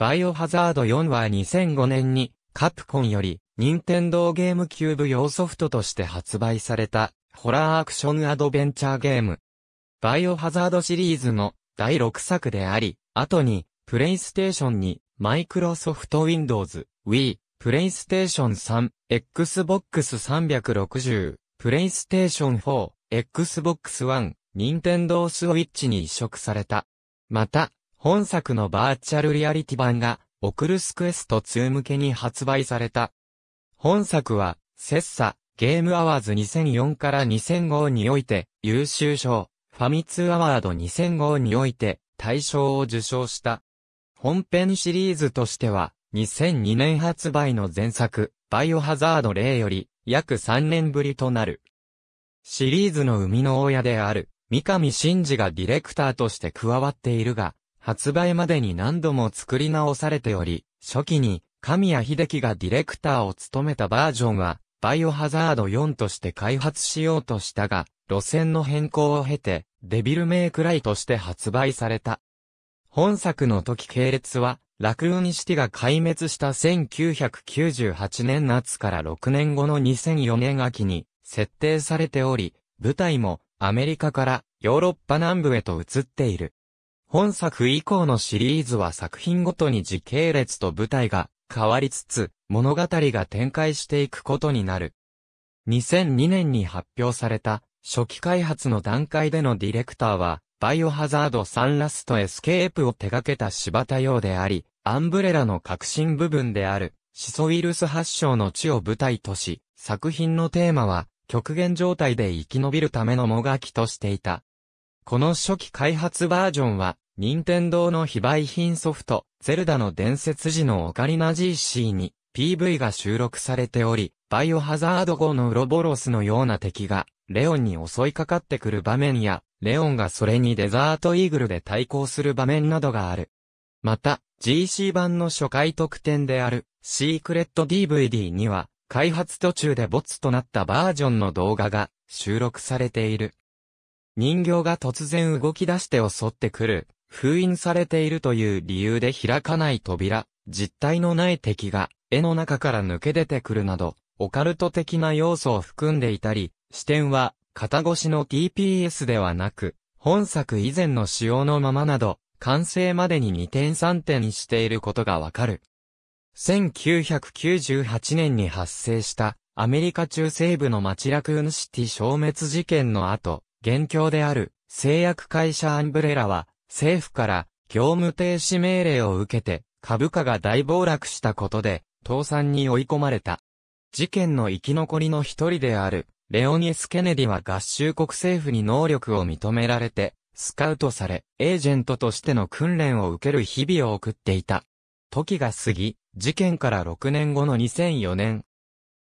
バイオハザード4は2005年にカプコンより任天堂ゲームキューブ用ソフトとして発売されたホラーアクションアドベンチャーゲーム。バイオハザードシリーズの第6作であり、後にプレイステーションにマイクロソフトウィンドウズ、ウ Wii、プレイステーション3、Xbox 360、プレイステーション4、Xbox One、n ン n t e n d o s に移植された。また、本作のバーチャルリアリティ版が、オクルスクエスト2向けに発売された。本作は、切磋、ゲームアワーズ2004から2005において、優秀賞、ファミ通アワード2005において、大賞を受賞した。本編シリーズとしては、2002年発売の前作、バイオハザード0より、約3年ぶりとなる。シリーズの生みの親である、三上真嗣がディレクターとして加わっているが、発売までに何度も作り直されており、初期に神谷秀樹がディレクターを務めたバージョンは、バイオハザード4として開発しようとしたが、路線の変更を経て、デビルメイクライとして発売された。本作の時系列は、ラクーニシティが壊滅した1998年夏から6年後の2004年秋に設定されており、舞台もアメリカからヨーロッパ南部へと移っている。本作以降のシリーズは作品ごとに時系列と舞台が変わりつつ、物語が展開していくことになる。2002年に発表された初期開発の段階でのディレクターは、バイオハザードサンラストエスケープを手掛けた柴田洋であり、アンブレラの核心部分である、シソウイルス発祥の地を舞台とし、作品のテーマは、極限状態で生き延びるためのもがきとしていた。この初期開発バージョンは、任天堂の非売品ソフト、ゼルダの伝説時のオカリナ GC に PV が収録されており、バイオハザード後のウロボロスのような敵が、レオンに襲いかかってくる場面や、レオンがそれにデザートイーグルで対抗する場面などがある。また、GC 版の初回特典である、シークレット DVD には、開発途中で没となったバージョンの動画が収録されている。人形が突然動き出して襲ってくる、封印されているという理由で開かない扉、実体のない敵が絵の中から抜け出てくるなど、オカルト的な要素を含んでいたり、視点は、型越しの TPS ではなく、本作以前の仕様のままなど、完成までに2点3点していることがわかる。1998年に発生したアメリカ中西部の町ラクーンシティ消滅事件の後、現況である製薬会社アンブレラは政府から業務停止命令を受けて株価が大暴落したことで倒産に追い込まれた。事件の生き残りの一人であるレオニス・ケネディは合衆国政府に能力を認められてスカウトされ、エージェントとしての訓練を受ける日々を送っていた。時が過ぎ、事件から6年後の2004年。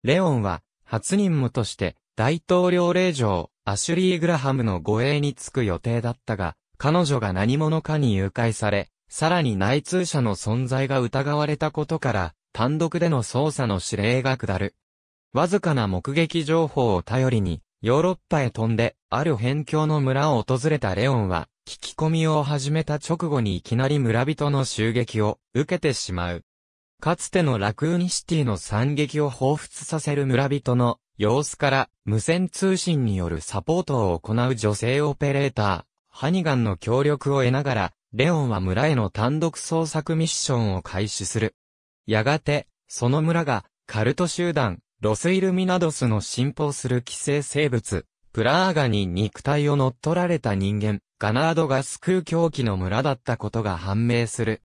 レオンは、初任務として、大統領令嬢、アシュリー・グラハムの護衛につく予定だったが、彼女が何者かに誘拐され、さらに内通者の存在が疑われたことから、単独での捜査の指令が下る。わずかな目撃情報を頼りに、ヨーロッパへ飛んで、ある辺境の村を訪れたレオンは、聞き込みを始めた直後にいきなり村人の襲撃を受けてしまう。かつてのラクーニシティの惨劇を彷彿させる村人の様子から無線通信によるサポートを行う女性オペレーター、ハニガンの協力を得ながら、レオンは村への単独捜索ミッションを開始する。やがて、その村がカルト集団、ロスイルミナドスの信奉する寄生生物、プラーガに肉体を乗っ取られた人間、ガナードが救う狂気の村だったことが判明する。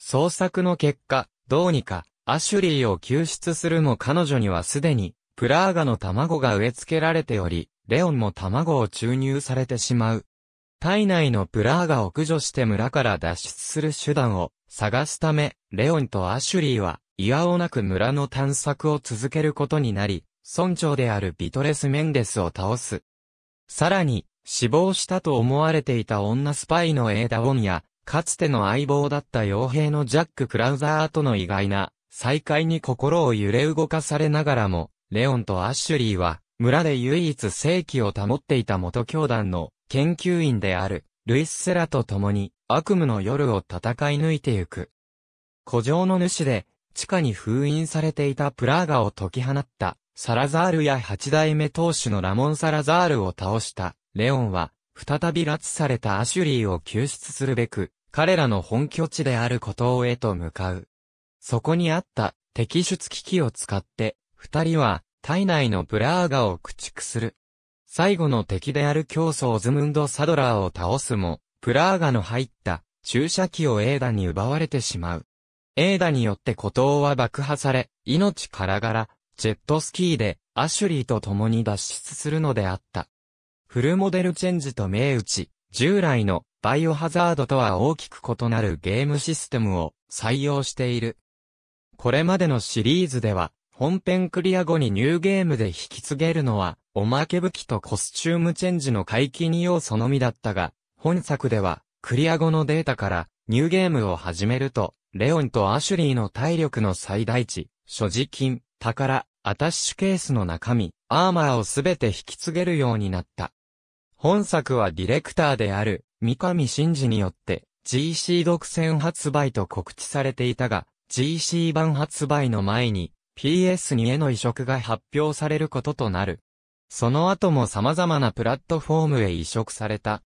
捜索の結果、どうにか、アシュリーを救出するも彼女にはすでに、プラーガの卵が植え付けられており、レオンも卵を注入されてしまう。体内のプラーガを駆除して村から脱出する手段を探すため、レオンとアシュリーは、いやおなく村の探索を続けることになり、村長であるビトレス・メンデスを倒す。さらに、死亡したと思われていた女スパイのエーダ・ウォンや、かつての相棒だった傭兵のジャック・クラウザーとの意外な再会に心を揺れ動かされながらも、レオンとアッシュリーは、村で唯一正規を保っていた元教団の研究員である、ルイス・セラと共に悪夢の夜を戦い抜いてゆく。古城の主で、地下に封印されていたプラーガを解き放った、サラザールや八代目当主のラモン・サラザールを倒した、レオンは、再び拉致されたアシュリーを救出するべく、彼らの本拠地である孤島へと向かう。そこにあった摘出機器を使って、二人は体内のブラーガを駆逐する。最後の敵である競争ズムンド・サドラーを倒すも、プラーガの入った注射器をエーダに奪われてしまう。エーダによって孤島は爆破され、命からがら、ジェットスキーでアシュリーと共に脱出するのであった。フルモデルチェンジと銘打ち、従来のバイオハザードとは大きく異なるゲームシステムを採用している。これまでのシリーズでは、本編クリア後にニューゲームで引き継げるのは、おまけ武器とコスチュームチェンジの解禁要素のみだったが、本作では、クリア後のデータから、ニューゲームを始めると、レオンとアシュリーの体力の最大値、所持金、宝、アタッシュケースの中身、アーマーをすべて引き継げるようになった。本作はディレクターである、三上真嗣によって、GC 独占発売と告知されていたが、GC 版発売の前に、PS2 への移植が発表されることとなる。その後も様々なプラットフォームへ移植された。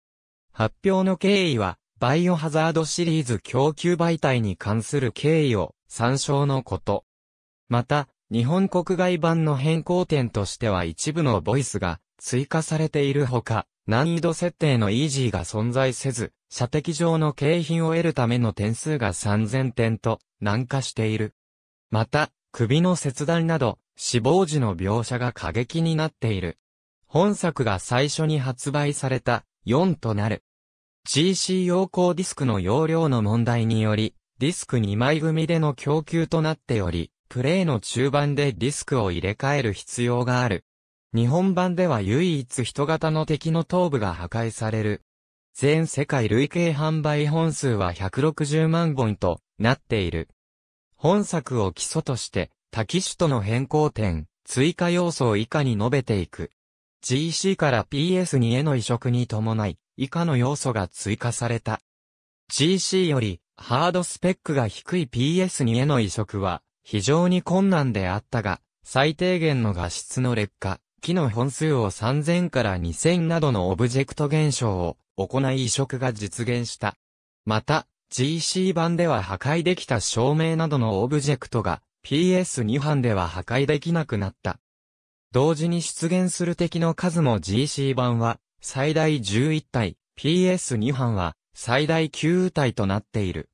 発表の経緯は、バイオハザードシリーズ供給媒体に関する経緯を参照のこと。また、日本国外版の変更点としては一部のボイスが追加されているほか、難易度設定のイージーが存在せず、射的上の景品を得るための点数が3000点と難化している。また、首の切断など、死亡時の描写が過激になっている。本作が最初に発売された4となる。GC 用鋼ディスクの容量の問題により、ディスク2枚組での供給となっており、プレイの中盤でディスクを入れ替える必要がある。日本版では唯一人型の敵の頭部が破壊される。全世界累計販売本数は160万本となっている。本作を基礎として、多機種との変更点、追加要素を以下に述べていく。GC から PS2 への移植に伴い、以下の要素が追加された。GC より、ハードスペックが低い PS2 への移植は、非常に困難であったが、最低限の画質の劣化、木の本数を3000から2000などのオブジェクト現象を行い移植が実現した。また、GC 版では破壊できた照明などのオブジェクトが PS2 版では破壊できなくなった。同時に出現する敵の数も GC 版は最大11体、PS2 版は最大9体となっている。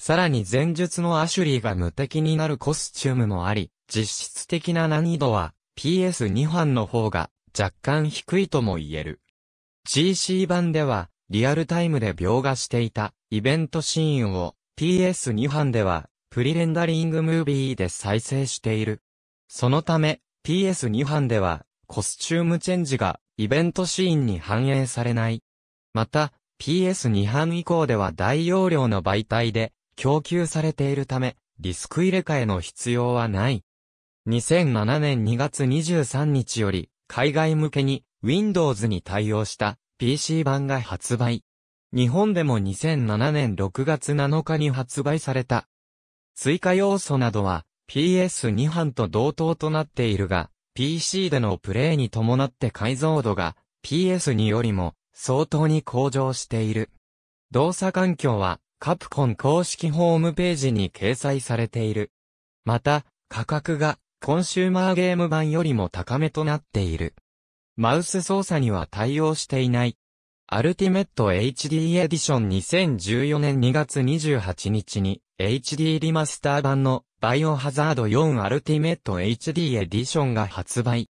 さらに前述のアシュリーが無敵になるコスチュームもあり、実質的な難易度は PS2 版の方が若干低いとも言える。GC 版ではリアルタイムで描画していたイベントシーンを PS2 版ではプリレンダリングムービーで再生している。そのため PS2 版ではコスチュームチェンジがイベントシーンに反映されない。また PS2 版以降では大容量の媒体で供給されているためディスク入れ替えの必要はない。2007年2月23日より、海外向けに Windows に対応した PC 版が発売。日本でも2007年6月7日に発売された。追加要素などは PS2 版と同等となっているが、PC でのプレイに伴って解像度が PS2 よりも相当に向上している。動作環境はカプコン公式ホームページに掲載されている。また、価格がコンシューマーゲーム版よりも高めとなっている。マウス操作には対応していない。アルティメット HD エディション2014年2月28日に HD リマスター版のバイオハザード4アルティメット HD エディションが発売。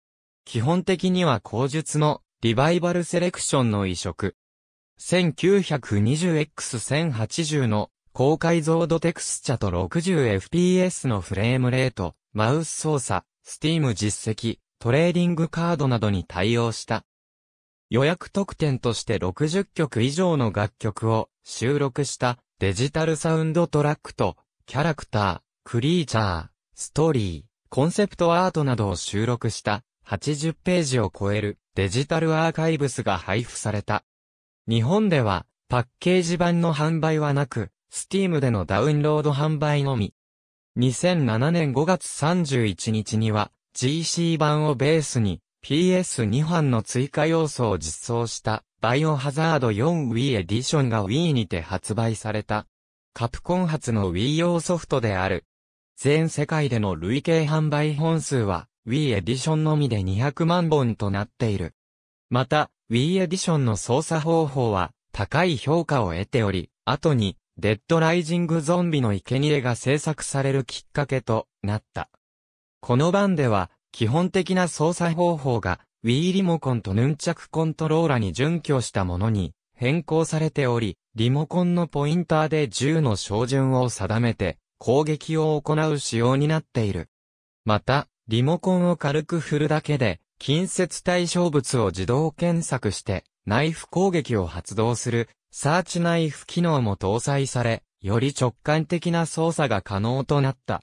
基本的には後述のリバイバルセレクションの移植。1920x1080 の高解像度テクスチャと 60fps のフレームレート。マウス操作、スティーム実績、トレーディングカードなどに対応した。予約特典として60曲以上の楽曲を収録したデジタルサウンドトラックとキャラクター、クリーチャー、ストーリー、コンセプトアートなどを収録した80ページを超えるデジタルアーカイブスが配布された。日本ではパッケージ版の販売はなく、スティームでのダウンロード販売のみ。2007年5月31日には GC 版をベースに PS2 版の追加要素を実装したバイオハザード 4Wii エディションが Wii にて発売された。カプコン発の Wii 用ソフトである。全世界での累計販売本数は Wii エディションのみで200万本となっている。また、Wii エディションの操作方法は高い評価を得ており、後にデッドライジングゾンビの生贄が制作されるきっかけとなった。この版では、基本的な操作方法が、Wii リモコンとヌンチャクコントローラに準拠したものに変更されており、リモコンのポインターで銃の照準を定めて、攻撃を行う仕様になっている。また、リモコンを軽く振るだけで、近接対象物を自動検索して、ナイフ攻撃を発動するサーチナイフ機能も搭載され、より直感的な操作が可能となった。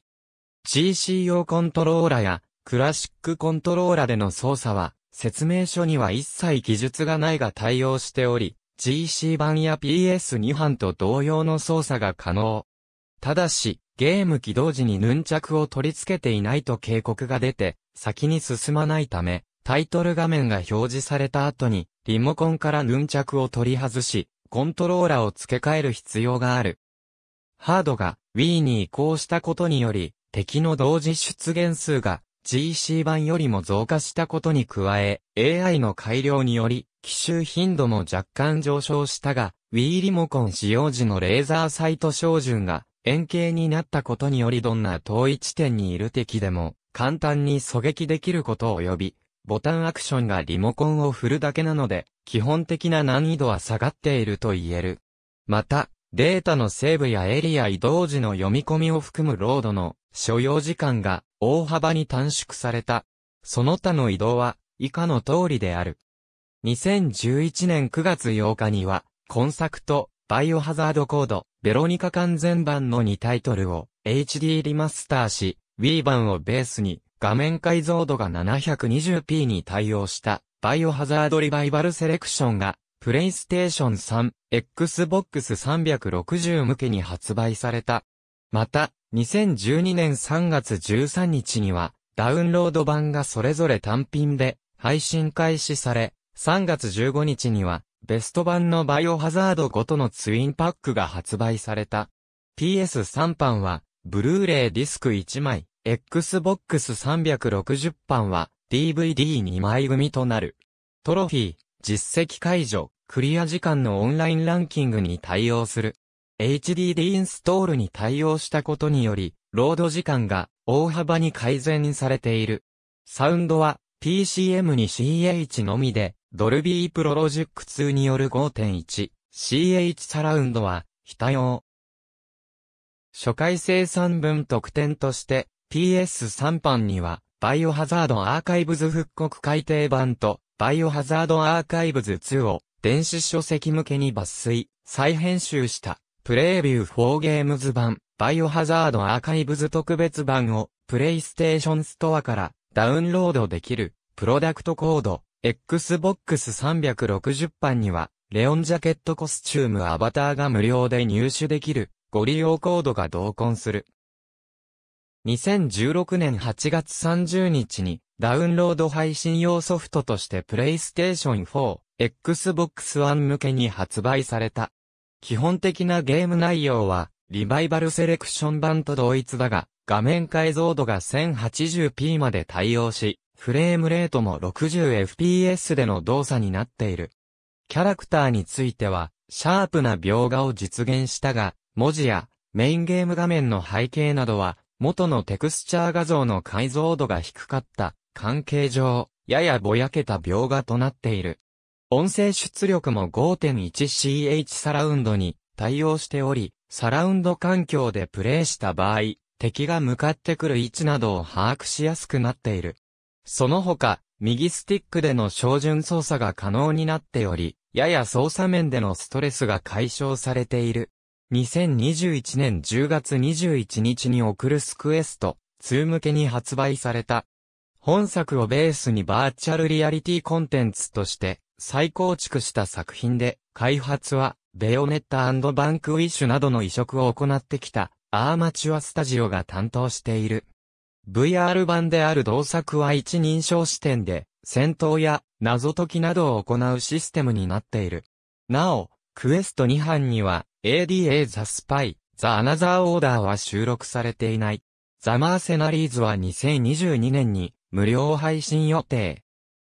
GC 用コントローラやクラシックコントローラでの操作は、説明書には一切記述がないが対応しており、GC 版や PS2 版と同様の操作が可能。ただし、ゲーム起動時にヌンチャクを取り付けていないと警告が出て、先に進まないため、タイトル画面が表示された後に、リモコンからヌンチャクを取り外し、コントローラを付け替える必要がある。ハードが Wii に移行したことにより、敵の同時出現数が GC 版よりも増加したことに加え、AI の改良により、奇襲頻度も若干上昇したが、Wii リモコン使用時のレーザーサイト照準が円形になったことによりどんな遠い地点にいる敵でも簡単に狙撃できることを呼び、ボタンアクションがリモコンを振るだけなので、基本的な難易度は下がっていると言える。また、データのセーブやエリア移動時の読み込みを含むロードの所要時間が大幅に短縮された。その他の移動は以下の通りである。2011年9月8日には、今作とバイオハザードコード、ベロニカ完全版の2タイトルを HD リマスターし、Wii 版をベースに画面解像度が 720p に対応したバイオハザードリバイバルセレクションがプレイステーション3、Xbox 360向けに発売された。また、2012年3月13日には、ダウンロード版がそれぞれ単品で配信開始され、3月15日には、ベスト版のバイオハザードごとのツインパックが発売された。PS3 版は、ブルーレイディスク1枚、Xbox 360版は DVD2 枚組となる。トロフィー、実績解除、クリア時間のオンラインランキングに対応する。HDD インストールに対応したことにより、ロード時間が大幅に改善されている。サウンドは PCM に CH のみで、ドルビープロロジック2による 5.1CH サラウンドは非対応。初回生産分特典として PS3 版には、バイオハザードアーカイブズ復刻改訂版と、バイオハザードアーカイブズ2を、電子書籍向けに抜粋、再編集した、プレイビュー4ゲームズ版、バイオハザードアーカイブズ特別版を、プレイステーションストアからダウンロードできる、プロダクトコード、Xbox 360版には、レオンジャケットコスチュームアバターが無料で入手できる、ご利用コードが同梱する。2016年8月30日にダウンロード配信用ソフトとして PlayStation 4、Xbox One 向けに発売された。基本的なゲーム内容は、リバイバルセレクション版と同一だが、画面解像度が 1080p まで対応し、フレームレートも 60fps での動作になっている。キャラクターについては、シャープな描画を実現したが、文字やメインゲーム画面の背景などは元のテクスチャー画像の解像度が低かった関係上、ややぼやけた描画となっている。音声出力も 5.1CH サラウンドに対応しており、サラウンド環境でプレイした場合、敵が向かってくる位置などを把握しやすくなっている。その他、右スティックでの照準操作が可能になっており、やや操作面でのストレスが解消されている。2021年10月21日にオクルスクエスト2向けに発売された。本作をベースにバーチャルリアリティコンテンツとして再構築した作品で、開発はベヨネッタバンクウィッシュなどの移植を行ってきたアーマチュアスタジオが担当している。VR 版である同作は一人称視点で戦闘や謎解きなどを行うシステムになっている。なお、クエスト2班には ADA The Spy, The Another Order は収録されていない。ザマーセナリーズは2022年に無料配信予定。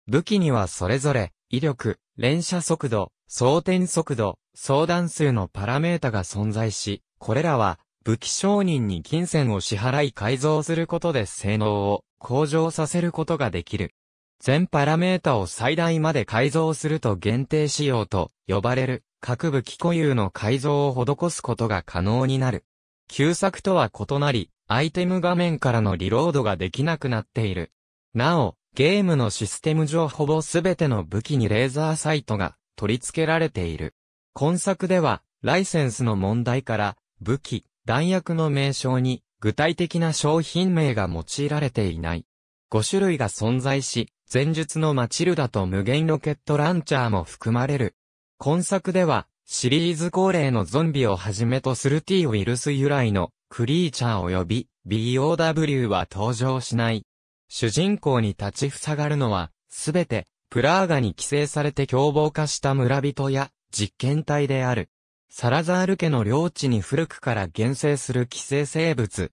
武器にはそれぞれ威力、連射速度、装填速度、相談数のパラメータが存在し、これらは武器商人に金銭を支払い改造することで性能を向上させることができる。全パラメータを最大まで改造すると限定仕様と呼ばれる各武器固有の改造を施すことが可能になる。旧作とは異なり、アイテム画面からのリロードができなくなっている。なお、ゲームのシステム上ほぼすべての武器にレーザーサイトが取り付けられている。今作では、ライセンスの問題から、武器、弾薬の名称に、具体的な商品名が用いられていない。5種類が存在し、前述のマチルダと無限ロケットランチャーも含まれる。今作では、シリーズ恒例のゾンビをはじめとする T ウイルス由来のクリーチャー及び BOW は登場しない。主人公に立ち塞がるのは、すべてプラーガに寄生されて凶暴化した村人や実験体である。サラザール家の領地に古くから厳正する寄生生物、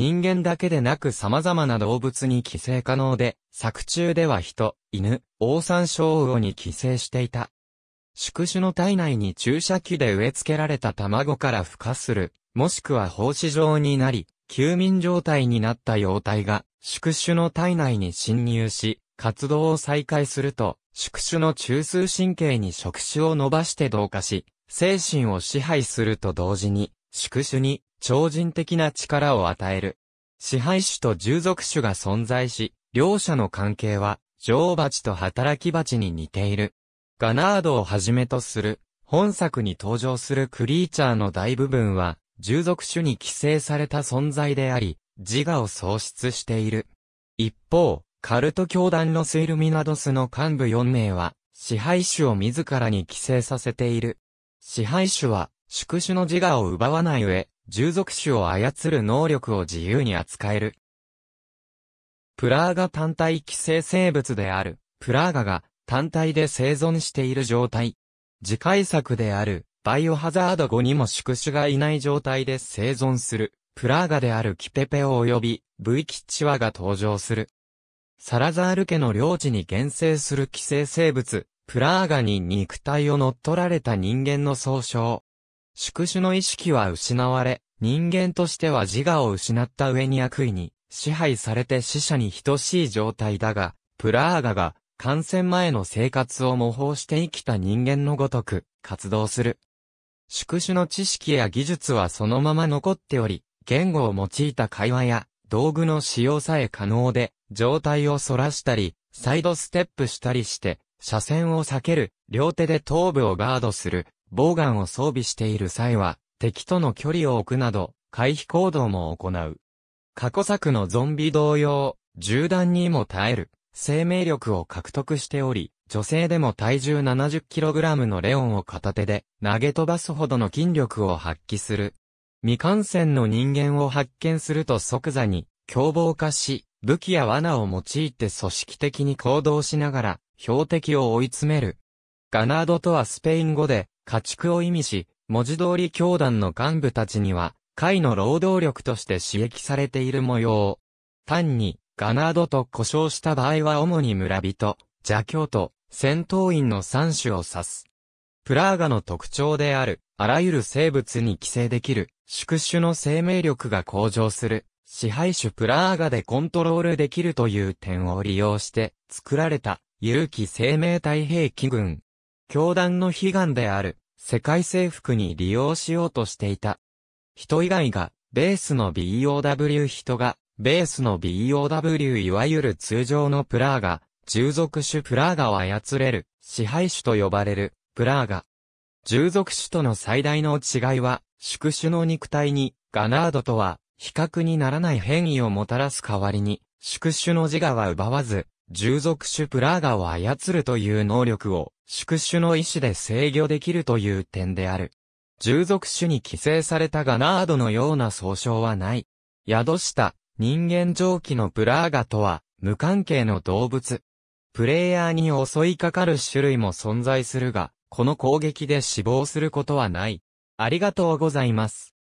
人間だけでなく様々な動物に寄生可能で、作中では人、犬、王オ小魚に寄生していた。宿主の体内に注射器で植え付けられた卵から孵化する、もしくは放子状になり、休眠状態になった幼体が、宿主の体内に侵入し、活動を再開すると、宿主の中枢神経に触手を伸ばして同化し、精神を支配すると同時に、宿主に超人的な力を与える。支配主と従属主が存在し、両者の関係は、女王蜂と働き蜂に似ている。ガナードをはじめとする、本作に登場するクリーチャーの大部分は、従属種に寄生された存在であり、自我を喪失している。一方、カルト教団のセイルミナドスの幹部4名は、支配種を自らに寄生させている。支配種は、宿主の自我を奪わない上、従属種を操る能力を自由に扱える。プラーガ単体寄生生物である、プラーガが単体で生存している状態。次回作である、バイオハザード5にも宿主がいない状態で生存する、プラーガであるキペペオ及び、ブイキッチワが登場する。サラザール家の領地に厳正する寄生生物、プラーガに肉体を乗っ取られた人間の総称、宿主の意識は失われ、人間としては自我を失った上に悪意に支配されて死者に等しい状態だが、プラーガが感染前の生活を模倣して生きた人間のごとく活動する。宿主の知識や技術はそのまま残っており、言語を用いた会話や道具の使用さえ可能で、状態を反らしたり、サイドステップしたりして、車線を避ける、両手で頭部をガードする、防ウガンを装備している際は、敵との距離を置くなど、回避行動も行う。過去作のゾンビ同様、銃弾にも耐える、生命力を獲得しており、女性でも体重 70kg のレオンを片手で投げ飛ばすほどの筋力を発揮する。未感染の人間を発見すると即座に凶暴化し、武器や罠を用いて組織的に行動しながら標的を追い詰める。ガナードとはスペイン語で家畜を意味し、文字通り教団の幹部たちには、会の労働力として刺激されている模様。単に、ガナードと故障した場合は主に村人、邪教と、戦闘員の3種を指す。プラーガの特徴である、あらゆる生物に寄生できる、宿主の生命力が向上する、支配種プラーガでコントロールできるという点を利用して、作られた、有機生命体兵器群。教団の悲願である世界征服に利用しようとしていた。人以外がベースの BOW 人がベースの BOW いわゆる通常のプラーガ、従属種プラーガを操れる支配種と呼ばれるプラーガ。従属種との最大の違いは宿主の肉体にガナードとは比較にならない変異をもたらす代わりに宿主の自我は奪わず従属種プラーガを操るという能力を、宿主の意思で制御できるという点である。従属種に寄生されたガナードのような総称はない。宿した人間蒸気のプラーガとは無関係の動物。プレイヤーに襲いかかる種類も存在するが、この攻撃で死亡することはない。ありがとうございます。